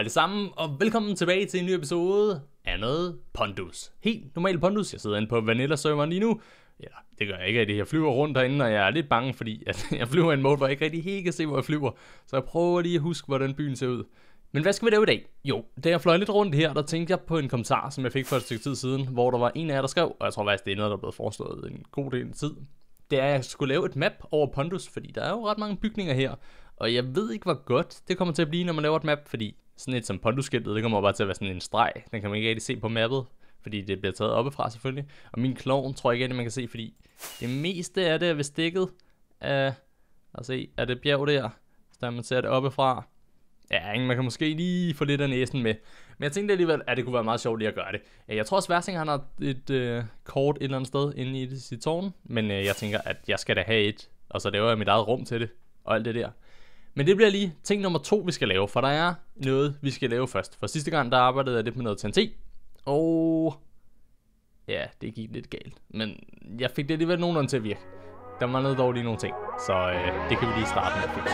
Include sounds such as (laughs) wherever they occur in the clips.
alle sammen, og velkommen tilbage til en ny episode af noget pondus. Helt normal pondus. Jeg sidder inde på Vanilla-serveren lige nu. Ja, det gør jeg ikke at Jeg flyver rundt derinde, og jeg er lidt bange, fordi at (laughs) jeg flyver i en måde, hvor jeg ikke rigtig helt kan se, hvor jeg flyver. Så jeg prøver lige at huske, hvordan byen ser ud. Men hvad skal vi lave i dag? Jo, da jeg fløj lidt rundt her, der tænkte jeg på en kommentar, som jeg fik for et stykke tid siden, hvor der var en af jer, der skrev, og jeg tror faktisk, det er noget, der er blevet foreslået en god del tid. Det er, at jeg skulle lave et map over Pondus, fordi der er jo ret mange bygninger her, og jeg ved ikke, hvor godt det kommer til at blive, når man laver et map, fordi sådan et som ponduskiltet, det kommer bare til at være sådan en streg. Den kan man ikke rigtig se på mappet, fordi det bliver taget oppefra selvfølgelig. Og min klovn tror jeg ikke at man kan se, fordi det meste af det er ved stikket Uh, lad os se, er det bjerg der, så der man ser det oppefra. Ja, man kan måske lige få lidt af næsen med. Men jeg tænkte alligevel, at det kunne være meget sjovt lige at gøre det. Jeg tror også, at han har et øh, kort et eller andet sted inde i sit tårn. Men øh, jeg tænker, at jeg skal da have et. Og så laver jeg mit eget rum til det. Og alt det der. Men det bliver lige ting nummer to, vi skal lave, for der er noget, vi skal lave først. For sidste gang, der arbejdede jeg lidt med noget TNT, og ja, det gik lidt galt. Men jeg fik det alligevel nogenlunde til at virke. Der var noget dårligt lige nogle ting, så øh, det kan vi lige starte med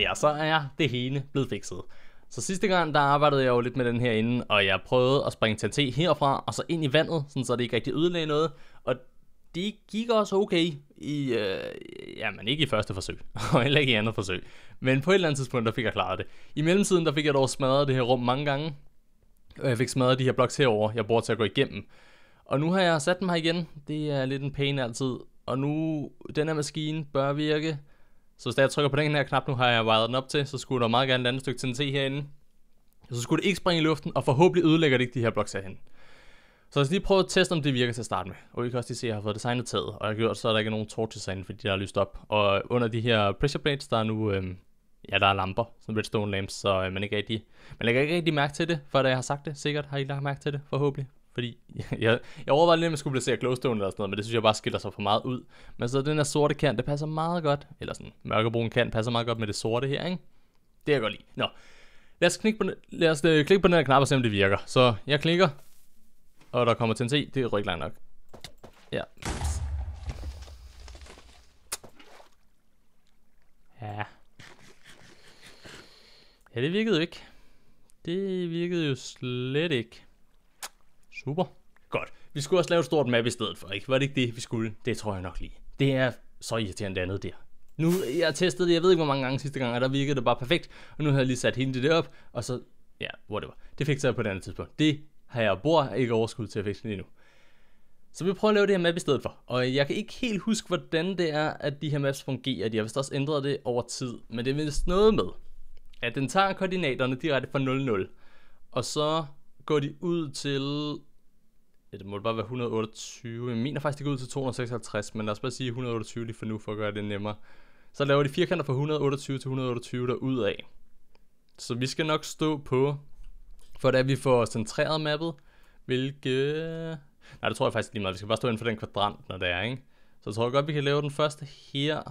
ja, så er det hele blevet fikset. Så sidste gang, der arbejdede jeg jo lidt med den her inden, og jeg prøvede at springe TNT herfra og så ind i vandet, sådan så det ikke rigtig ødelagde noget. Og det gik også okay i, øh, jamen ikke i første forsøg, (laughs) og heller ikke i andet forsøg. Men på et eller andet tidspunkt, der fik jeg klaret det. I mellemtiden, der fik jeg dog smadret det her rum mange gange, og jeg fik smadret de her bloks herover, jeg bruger til at gå igennem. Og nu har jeg sat dem her igen, det er lidt en pain altid, og nu, den her maskine bør virke, så hvis jeg trykker på den her knap, nu har jeg wiret den op til, så skulle der meget gerne lande et stykke TNT herinde. Så skulle det ikke springe i luften, og forhåbentlig ødelægger det ikke de her bloks herhen. Så jeg skal lige prøve at teste, om det virker til at starte med. Og I kan også lige se, at jeg har fået designet taget, og jeg har gjort, så er der ikke nogen torches herinde, fordi der har lyst op. Og under de her pressure plates, der er nu, øhm, ja, der er lamper, som redstone lamps, så øh, man, ikke rigtig, man lægger ikke rigtig mærke til det, for da jeg har sagt det. Sikkert har I lagt mærke til det, forhåbentlig. Fordi (laughs) jeg, jeg overvejede lidt, om jeg skulle placere Glowstone eller sådan noget, men det synes jeg bare skiller sig for meget ud. Men så den her sorte kant, det passer meget godt. Eller sådan, mørkebrun kant passer meget godt med det sorte her, ikke? Det kan jeg godt lide. Nå, lad os, klikke på, lad os øh, klikke på den her knap og se, om det virker. Så jeg klikker, og der kommer TNT. Det er ikke langt nok. Ja. Ja. Ja, det virkede jo ikke. Det virkede jo slet ikke. Super. Godt. Vi skulle også lave et stort map i stedet for, ikke? Var det ikke det, vi skulle? Det tror jeg nok lige. Det er så irriterende andet der. Nu, jeg testede det, jeg ved ikke hvor mange gange sidste gang, og der virkede det bare perfekt. Og nu har jeg lige sat hende det op, og så, ja, whatever. Det fik jeg på et andet tidspunkt. Det har jeg bor ikke overskud til at fikse lige nu. Så vi prøver at lave det her map i stedet for. Og jeg kan ikke helt huske, hvordan det er, at de her maps fungerer. De har vist også ændret det over tid. Men det er vist noget med, at den tager koordinaterne direkte fra 0, 0. Og så går de ud til Ja, det må bare være 128. Jeg mener faktisk, det går ud til 256, men lad os bare sige 128 lige for nu, for at gøre det nemmere. Så laver de firkanter fra 128 til 128 derudad. Så vi skal nok stå på, for da vi får centreret mappet, hvilket... Nej, det tror jeg faktisk lige meget. Vi skal bare stå inden for den kvadrant, når det er, ikke? Så jeg tror godt, vi kan lave den første her.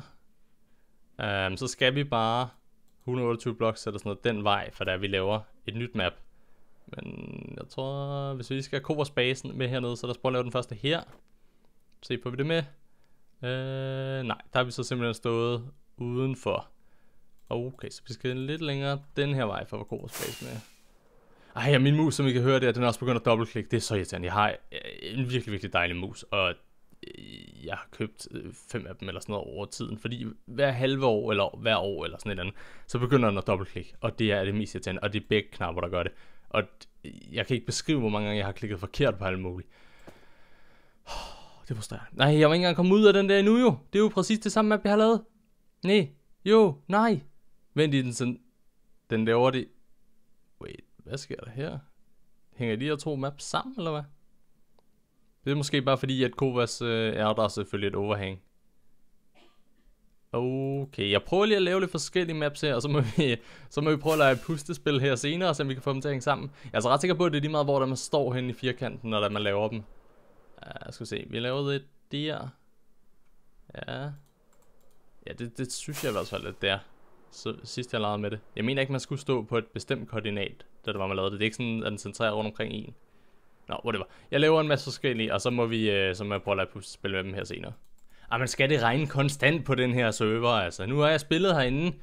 Um, så skal vi bare 128 blocks eller sådan noget den vej, for da vi laver et nyt map. Men jeg tror, hvis vi skal have basen med hernede, så lad os prøve at lave den første her. Se på vi det med. Øh, nej, der har vi så simpelthen stået udenfor. Okay, så vi skal lidt længere den her vej for at få basen med. Ej, ja, min mus, som I kan høre der, den er også begyndt at dobbeltklikke. Det er så irriterende. Jeg har øh, en virkelig, virkelig dejlig mus, og øh, jeg har købt øh, fem af dem eller sådan noget over tiden, fordi hver halve år eller hver år eller sådan et eller andet, så begynder den at dobbeltklikke, og det er det mest irriterende, og det er begge knapper, der gør det. Og jeg kan ikke beskrive, hvor mange gange jeg har klikket forkert på alt muligt. Det forstår jeg. Nej, jeg må ikke engang komme ud af den der endnu jo. Det er jo præcis det samme map, jeg har lavet. Nej. Jo. Nej. Vent i den sådan. Den der over det. Wait, hvad sker der her? Hænger de her to maps sammen, eller hvad? Det er måske bare fordi, at Kovas øh, er der selvfølgelig et overhæng. Okay, jeg prøver lige at lave lidt forskellige maps her, og så må vi, (laughs) så må vi prøve at et pustespil her senere, så vi kan få dem til at hænge sammen. Jeg er altså ret sikker på, at det er lige meget, hvor der man står hen i firkanten, når man laver dem. Ja, skal se. Vi laver det der. Ja. Ja, det, det synes jeg i hvert fald, at det er. Så, sidst jeg lavede med det. Jeg mener ikke, man skulle stå på et bestemt koordinat, da det var, man lavede det. Det er ikke sådan, at den centrerer rundt omkring en. Nå, no, whatever. Jeg laver en masse forskellige, og så må vi, øh, så må jeg prøve at et pustespil med dem her senere. Ah, man skal det regne konstant på den her server? Altså, nu har jeg spillet herinde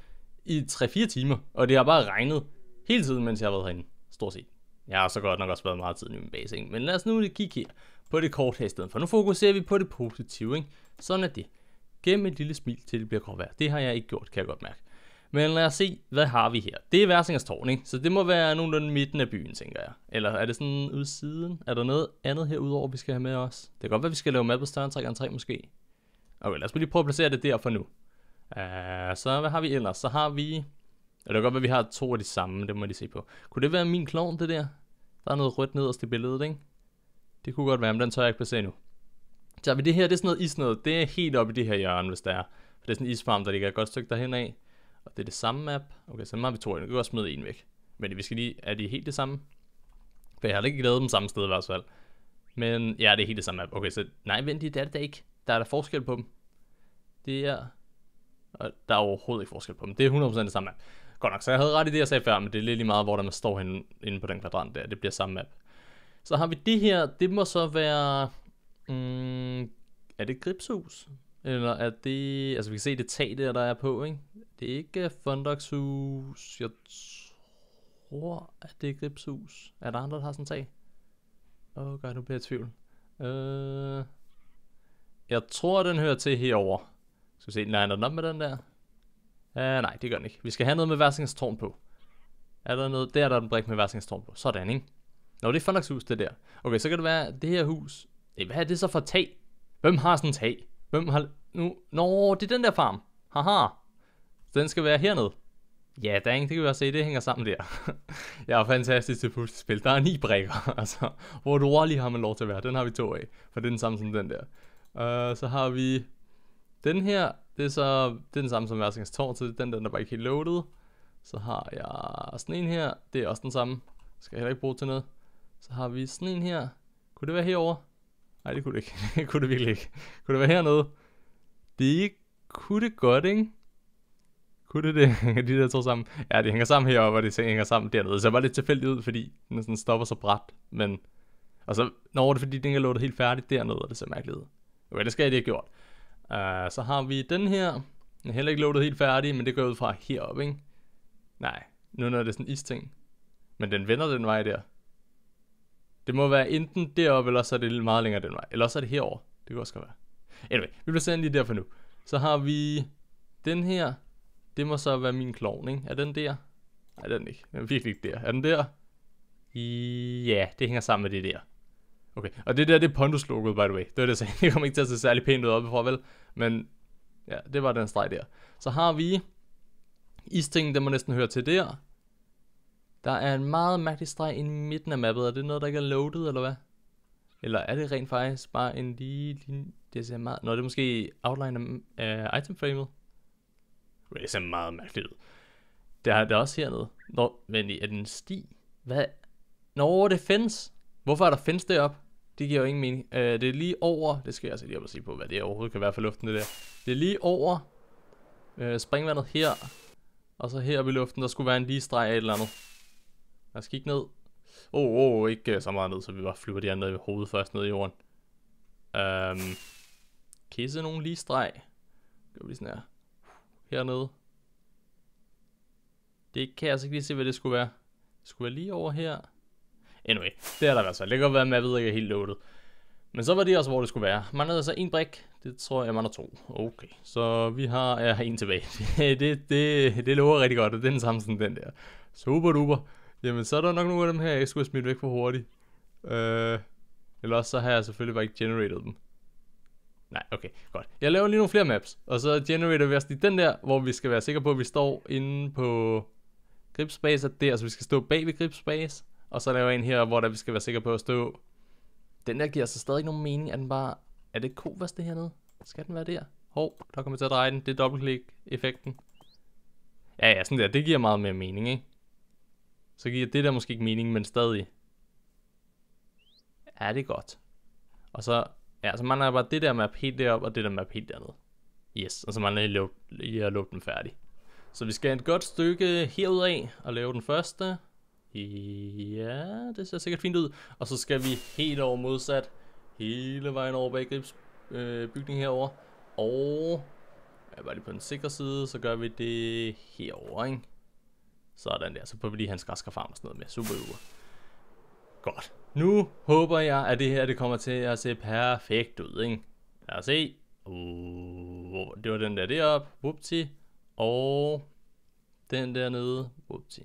i 3-4 timer, og det har bare regnet hele tiden, mens jeg har været herinde. Stort set. Jeg har så godt nok også været meget tid i min basing, men lad os nu kigge her på det kort her i stedet for. Nu fokuserer vi på det positive, ikke? Sådan er det. Gennem et lille smil til det bliver godt værd. Det har jeg ikke gjort, kan jeg godt mærke. Men lad os se, hvad har vi her? Det er Værsingers Tårn, ikke? Så det må være nogenlunde midten af byen, tænker jeg. Eller er det sådan ude siden? Er der noget andet herudover, vi skal have med os? Det kan godt være, vi skal lave mad på større 3 3 måske. Okay, lad os lige prøve at placere det der for nu. Uh, så hvad har vi ellers? Så har vi... Ja, det godt at vi har to af de samme, det må de se på. Kunne det være min klovn, det der? Der er noget rødt nederst i billedet, ikke? Det kunne godt være, men den tør jeg ikke placere nu. Så har vi det her, det er sådan noget isnød. Det er helt oppe i det her hjørne, hvis der er. For det er sådan en isfarm, der ligger et godt stykke derhen af. Og det er det samme map. Okay, så har vi to af Vi kan også smide en væk. Men vi skal lige, er det helt det samme? For jeg har ikke lavet dem samme sted i hvert fald. Men ja, det er helt det samme map. Okay, så nej, vent lige, det er det da ikke. Der er der forskel på dem. Det er... Og der er overhovedet ikke forskel på dem. Det er 100% det samme map. Godt nok, så jeg havde ret i det, jeg sagde før, men det er lidt lige meget, hvor man står henne, inde på den kvadrant der. Det bliver samme map. Så har vi det her. Det må så være... Mm, er det gripshus? Eller er det... Altså, vi kan se det tag der, der er på, ikke? Det er ikke øh, Fundox hus. Jeg tror, at det er gripshus. Er der andre, der har sådan tag? Åh, oh, gør nu bliver jeg i tvivl. Øh... Jeg tror, den hører til herover. Skal vi se, liner den op med den der? Uh, nej, det gør den ikke. Vi skal have noget med tårn på. Er der noget? Der er der en brik med tårn på. Sådan, ikke? Nå, det er hus, det der. Okay, så kan det være, at det her hus... Eh, hvad er det så for tag? Hvem har sådan tag? Hvem har... Nu... Nå, det er den der farm. Haha. Så den skal være hernede. Ja, der er ingen, det kan vi også se, det hænger sammen der. (laughs) jeg er fantastisk til puslespil. Der er ni brækker, (laughs) altså. Hvor du lige har man lov til at være. Den har vi to af, for det er den samme som den der. Uh, så har vi den her, det er så det er den samme som Værsingens Tårn, så det er den, der, der bare ikke helt loaded. Så har jeg sådan en her, det er også den samme. Skal jeg heller ikke bruge til noget. Så har vi sådan en her. Kunne det være herover? Nej, det kunne det ikke. (laughs) det kunne det virkelig ikke. Kunne det være hernede? Det kunne det godt, ikke? Kunne det det? (laughs) de der to sammen? Ja, det hænger sammen heroppe, og det hænger sammen dernede. Så det ser bare lidt tilfældigt ud, fordi den sådan stopper så bræt. Men... Og så... når det fordi, den ikke er låtet helt færdigt dernede, og det ser mærkeligt ud. Okay, det skal jeg lige have gjort. Uh, så har vi den her. Den er heller ikke loadet helt færdig, men det går ud fra heroppe, ikke? Nej, nu når det er sådan en isting. Men den vender den vej der. Det må være enten deroppe, eller så er det lidt meget længere den vej. Eller så er det herover. Det kan også godt være. Anyway, vi bliver den lige der for nu. Så har vi den her. Det må så være min klovn, ikke? Er den der? Nej, den er ikke. Den er virkelig ikke der. Er den der? Ja, det hænger sammen med det der. Okay, og det der, det er Pondus-logoet, by the way. Det var det, jeg sagde. (laughs) Det kommer ikke til at se særlig pænt ud oppefra, vel? Men ja, det var den streg der. Så har vi istingen, den må næsten høre til der. Der er en meget mærkelig streg i midten af mappet. Er det noget, der ikke er loaded, eller hvad? Eller er det rent faktisk bare en lille... lige det ser meget... Nå, det er måske outline af uh, itemframet. Det ser meget mærkeligt ud. Der er der også hernede. Nå, men er den sti? Hvad? Nå, det findes. Hvorfor er der fence derop? Det giver jo ingen mening. Øh, det er lige over, det skal jeg altså lige op og se på, hvad det overhovedet kan være for luften, det der. Det er lige over øh, springvandet her, og så her i luften, der skulle være en lige streg af et eller andet. Lad os kigge ned. Åh, oh, oh, ikke øh, så meget ned, så vi bare flyver de andre ned i hovedet først ned i jorden. Øhm, kisse nogle lige streg. Gør vi lige sådan her. Hernede. Det kan jeg altså ikke lige se, hvad det skulle være. Det skulle være lige over her. Anyway, det er der været så. Det kan godt være, at mappet ikke er helt loaded. Men så var det også, hvor det skulle være. Man havde altså en brik. Det tror jeg, man har to. Okay, så vi har ja, en tilbage. (laughs) det, det, det lover rigtig godt, og det er den samme som den der. Super duper. Jamen, så er der nok nogle af dem her, jeg skulle have smidt væk for hurtigt. Øh, eller også så har jeg selvfølgelig bare ikke generated dem. Nej, okay, godt. Jeg laver lige nogle flere maps, og så genererer vi også lige den der, hvor vi skal være sikre på, at vi står inde på gripspace, og der, så vi skal stå bag ved gripspace. Og så laver jeg en her, hvor der vi skal være sikre på at stå. Den der giver så stadig ikke nogen mening, at den bare... Er det kovers det hernede? Skal den være der? Hov, der kommer til at dreje den. Det er dobbeltklik-effekten. Ja, ja, sådan der. Det giver meget mere mening, ikke? Så giver det der måske ikke mening, men stadig. Ja, det er godt. Og så, ja, så mangler jeg bare det der map helt derop, og det der map helt dernede. Yes, og så mangler jeg lige at lukke den færdig. Så vi skal et godt stykke af og lave den første. Ja, det ser sikkert fint ud. Og så skal vi helt over modsat. Hele vejen over bag øh, bygning herover. Og jeg var lige på den sikre side, så gør vi det herover, ikke? Sådan der. Så prøver vi lige hans græskarfarm og sådan noget med. Super uger. Godt. Nu håber jeg, at det her det kommer til at se perfekt ud, ikke? Lad os se. Uh, det var den der deroppe. Whoopty. Og den der nede. Whoopty.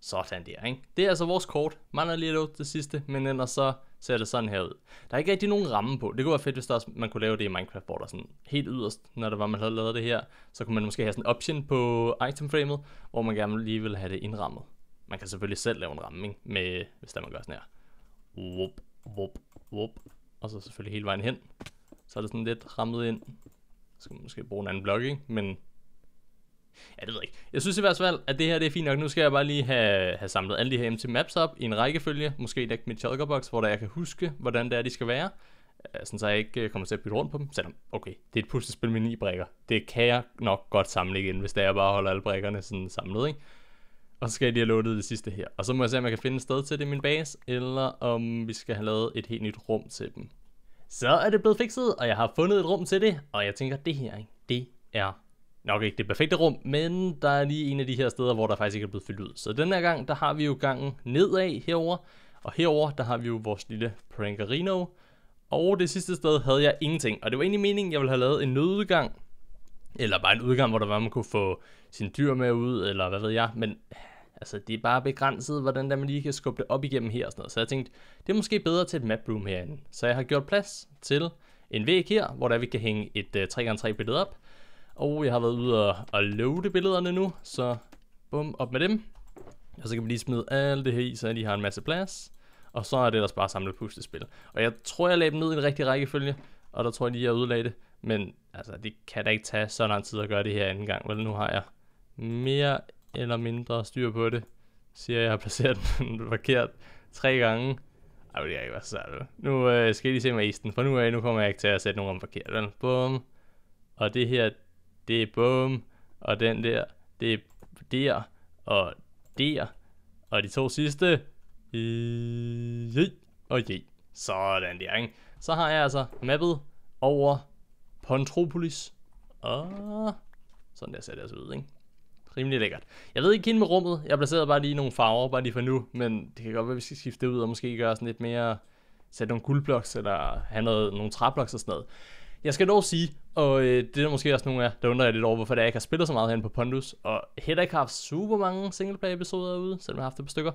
Sådan der, ikke? Det er altså vores kort. Man er lige det sidste, men ellers så ser det sådan her ud. Der er ikke rigtig nogen ramme på. Det kunne være fedt, hvis der også, man kunne lave det i Minecraft, hvor der sådan helt yderst, når det var, man havde lavet det her, så kunne man måske have sådan en option på itemframet, hvor man gerne lige ville have det indrammet. Man kan selvfølgelig selv lave en ramme, ikke? Med, hvis der man gør sådan her. Wup, wup, wup. Og så selvfølgelig hele vejen hen. Så er det sådan lidt rammet ind. Så skal man måske bruge en anden blok, ikke? Men Ja, det ved jeg ikke. Jeg synes i hvert fald, at det her det er fint nok. Nu skal jeg bare lige have, have samlet alle de her MT Maps op i en rækkefølge. Måske lægge mit chalkerbox, hvor der jeg kan huske, hvordan det er, de skal være. Øh, sådan så jeg ikke øh, kommer til at bytte rundt på dem. Selvom, okay, det er et puslespil med ni brækker. Det kan jeg nok godt samle igen, hvis det er, jeg bare holder alle brækkerne sådan samlet, ikke? Og så skal jeg lige have låtet det sidste her. Og så må jeg se, om jeg kan finde et sted til det i min base, eller om vi skal have lavet et helt nyt rum til dem. Så er det blevet fikset, og jeg har fundet et rum til det, og jeg tænker, det her, ikke? det er nok ikke det perfekte rum, men der er lige en af de her steder, hvor der faktisk ikke er blevet fyldt ud. Så den her gang, der har vi jo gangen nedad herover, og herover der har vi jo vores lille Prankerino. Og det sidste sted havde jeg ingenting, og det var egentlig meningen, jeg ville have lavet en nødudgang, eller bare en udgang, hvor der var, man kunne få sin dyr med ud, eller hvad ved jeg, men altså, det er bare begrænset, hvordan der man lige kan skubbe det op igennem her og sådan noget. Så jeg tænkte, det er måske bedre til et map room herinde. Så jeg har gjort plads til en væg her, hvor der vi kan hænge et 3x3 øh, billede op, og jeg har været ude og, og loade billederne nu, så bum, op med dem. Og så kan vi lige smide alt det her i, så de har en masse plads. Og så er det ellers bare samlet puslespil. Og jeg tror, jeg lagde dem ned i en rigtig rækkefølge, og der tror jeg lige, jeg ødelagde det. Men altså, det kan da ikke tage så lang tid at gøre det her anden gang. Vel, nu har jeg mere eller mindre styr på det. Siger jeg, jeg har placeret den (laughs) forkert tre gange. Ej, det er ikke været særligt. Nu øh, skal I lige se mig i for nu af, øh, nu kommer jeg ikke til at sætte nogen om forkert. Vel? Bum. Og det her, det er bum, og den der, det er der, og der, og de to sidste, i, og j. Sådan der, ikke? Så har jeg altså mappet over Pontropolis, og sådan der ser det altså ud, ikke? Rimelig lækkert. Jeg ved ikke helt med rummet, jeg placerede bare lige nogle farver, bare lige for nu, men det kan godt være, at vi skal skifte det ud, og måske gøre sådan lidt mere, sætte nogle guldbloks, eller have noget, nogle træbloks og sådan noget. Jeg skal dog sige, og øh, det er der måske også nogle af, der undrer jeg lidt over, hvorfor det er, jeg ikke har spillet så meget herinde på Pondus, og heller ikke har haft super mange singleplay-episoder ude, selvom jeg har haft det på stykker.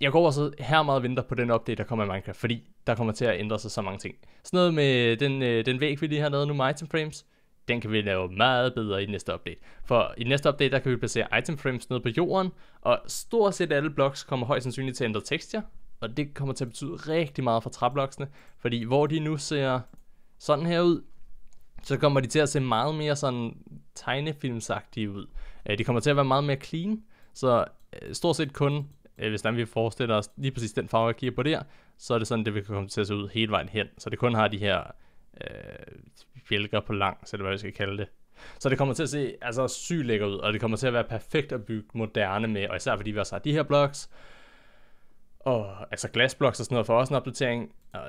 Jeg går også her meget venter på den update, der kommer i Minecraft, fordi der kommer til at ændre sig så mange ting. Sådan noget med den, øh, den væg, vi lige har lavet nu med item frames, den kan vi lave meget bedre i næste update. For i næste update, der kan vi placere item frames ned på jorden, og stort set alle blocks kommer højst sandsynligt til at ændre tekstur. og det kommer til at betyde rigtig meget for træbloksene, fordi hvor de nu ser sådan her ud, så kommer de til at se meget mere sådan tegnefilmsagtige ud. Øh, de kommer til at være meget mere clean, så øh, stort set kun, øh, hvis vi forestiller os lige præcis den farve, jeg kigger på der, så er det sådan, det vil komme til at se ud hele vejen hen. Så det kun har de her øh, fjælker på langs, eller hvad vi skal kalde det. Så det kommer til at se altså, sygt lækker ud, og det kommer til at være perfekt at bygge moderne med, og især fordi vi også har de her blocks, og altså glasbloks og sådan noget for også en opdatering. Og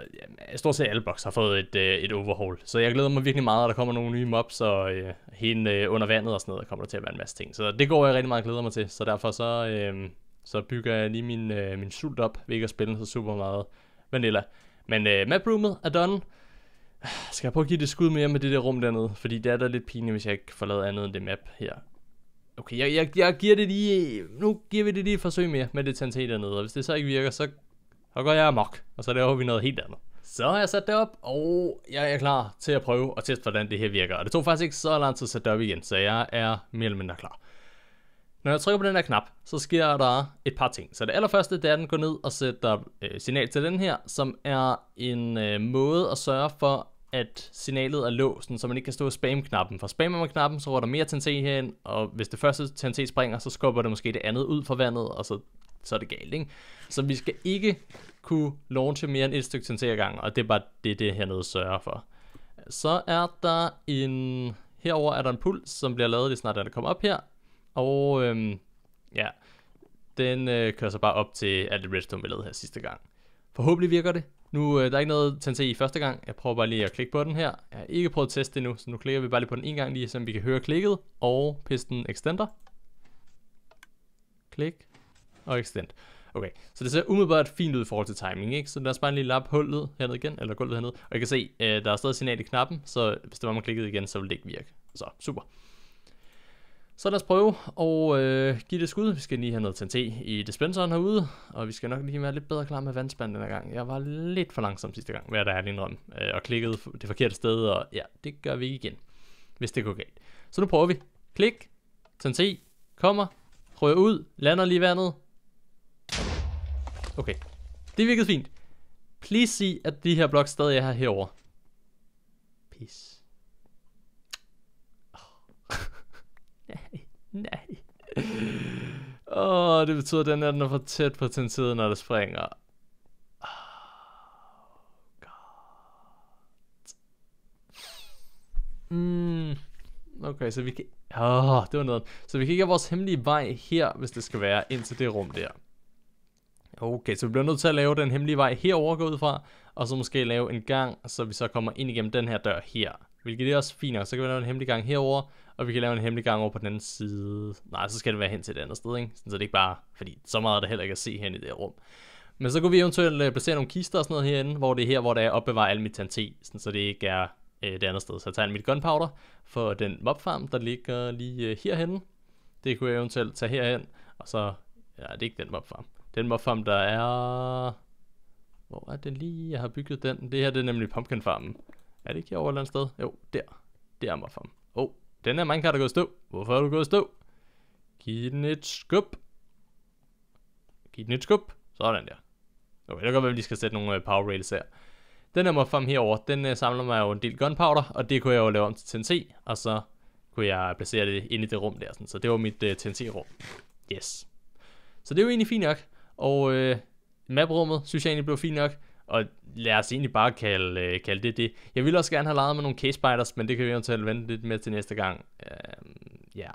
ja, stort set alle blocks har fået et, øh, et overhaul. Så jeg glæder mig virkelig meget, at der kommer nogle nye mobs, og øh, hende øh, under vandet og sådan noget, kommer der til at være en masse ting. Så det går jeg rigtig meget og glæder mig til. Så derfor så, øh, så bygger jeg lige min, øh, min sult op, ved ikke at spille så super meget vanilla. Men øh, maproomet er done. Skal jeg prøve at give det skud mere med det der rum dernede? Fordi det er da lidt pinligt, hvis jeg ikke får lavet andet end det map her okay, jeg, jeg, jeg giver det lige, nu giver vi det lige et forsøg mere med det tantet dernede, og hvis det så ikke virker, så, så går jeg amok, og så laver vi noget helt andet. Så har jeg sat det op, og jeg er klar til at prøve og teste, hvordan det her virker. Og det tog faktisk ikke så lang tid at sætte det op igen, så jeg er mere eller mindre klar. Når jeg trykker på den her knap, så sker der et par ting. Så det allerførste, det er, at den går ned og sætter øh, signal til den her, som er en øh, måde at sørge for, at signalet er låst, så man ikke kan stå og spamme knappen. For spammer man knappen, så der mere TNT herind, og hvis det første TNT springer, så skubber det måske det andet ud fra vandet, og så, så er det galt, ikke? Så vi skal ikke kunne launche mere end et stykke TNT ad gangen, og det er bare det, det hernede sørger for. Så er der en... Herover er der en puls, som bliver lavet lige snart, da det kommer op her. Og øhm, ja, den øh, kører så bare op til alt det redstone, vi lavede her sidste gang. Forhåbentlig virker det. Nu øh, der er ikke noget se i første gang. Jeg prøver bare lige at klikke på den her. Jeg har ikke prøvet at teste det nu, så nu klikker vi bare lige på den en gang lige, så vi kan høre klikket og piston extender. Klik og extend. Okay, så det ser umiddelbart fint ud i forhold til timing, ikke? Så lad os bare lige lappe hullet hernede igen, eller gulvet hernede. Og jeg kan se, øh, der er stadig signal i knappen, så hvis det var, man klikkede igen, så ville det ikke virke. Så super. Så lad os prøve at øh, give det skud. Vi skal lige have noget TNT i dispenseren herude, og vi skal nok lige være lidt bedre klar med vandspanden denne gang. Jeg var lidt for langsom sidste gang, hvad der er indrømme, øh, og klikkede det forkerte sted, og ja, det gør vi igen, hvis det går galt. Så nu prøver vi. Klik, TNT, kommer, rører ud, lander lige vandet. Okay, det virkede fint. Please sig, at de her blok stadig er her herover. Peace. Nej. Åh, oh, det betyder, at den er, den er for tæt på den side, når det springer. Oh, God. Mm. Okay, så vi kan... Åh, oh, det var noget. Så vi kan ikke have vores hemmelige vej her, hvis det skal være, ind til det rum der. Okay, så vi bliver nødt til at lave den hemmelige vej herover gå ud fra, og så måske lave en gang, så vi så kommer ind igennem den her dør her. Hvilket er også fint, og så kan vi lave en hemmelig gang herover, og vi kan lave en hemmelig gang over på den anden side. Nej, så skal det være hen til et andet sted, ikke? Så det er ikke bare, fordi så meget er der heller ikke at se hen i det her rum. Men så kunne vi eventuelt øh, placere nogle kister og sådan noget herinde, hvor det er her, hvor der er opbevaret al mit tante, sådan, så det ikke er øh, det andet sted. Så jeg tager mit gunpowder for den mobfarm, der ligger lige øh, herhen. Det kunne jeg eventuelt tage herhen, og så... Ja, det er ikke den mobfarm. Den mobfarm, der er... Hvor er det lige, jeg har bygget den? Det her, det er nemlig pumpkinfarmen. Er det ikke herovre et eller andet sted? Jo, der. Det er mobfarmen. Den her minecart er gået stå. Hvorfor er du gået stå? Giv den et skub. Giv den et skub. Sådan der. Okay, det kan godt være, at vi lige skal sætte nogle øh, power rails her. Den her frem herovre, den øh, samler mig jo en del gunpowder, og det kunne jeg jo lave om til TNT, og så kunne jeg placere det inde i det rum der. Sådan. Så det var mit uh, øh, TNT-rum. Yes. Så det er jo egentlig fint nok, og øh, maprummet synes jeg egentlig blev fint nok. Og lad os egentlig bare kalde, øh, kalde det det. Jeg ville også gerne have leget med nogle case spiders, men det kan vi eventuelt vente lidt med til næste gang. Øhm, ja, uh, yeah.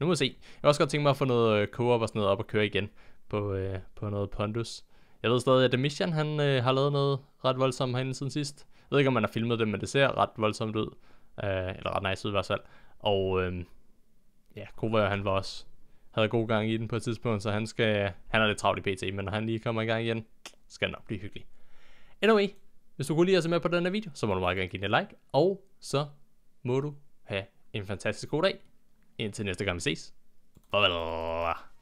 nu må vi se. Jeg vil også godt tænke mig at få noget øh, co-op og sådan noget op og køre igen på, øh, på noget pondus. Jeg ved stadig, at Mission han øh, har lavet noget ret voldsomt herinde siden sidst. Jeg ved ikke, om man har filmet det, men det ser ret voldsomt ud. Øh, eller ret nice ud i hvert fald. Og øh, ja, Kova, han var også havde god gang i den på et tidspunkt, så han skal han er lidt travlt i PT, men når han lige kommer i gang igen, skal det nok blive hyggeligt. Anyway, hvis du kunne lide at se med på den her video, så må du meget gerne give den et like, og så må du have en fantastisk god dag. Indtil næste gang vi ses. Blablabla.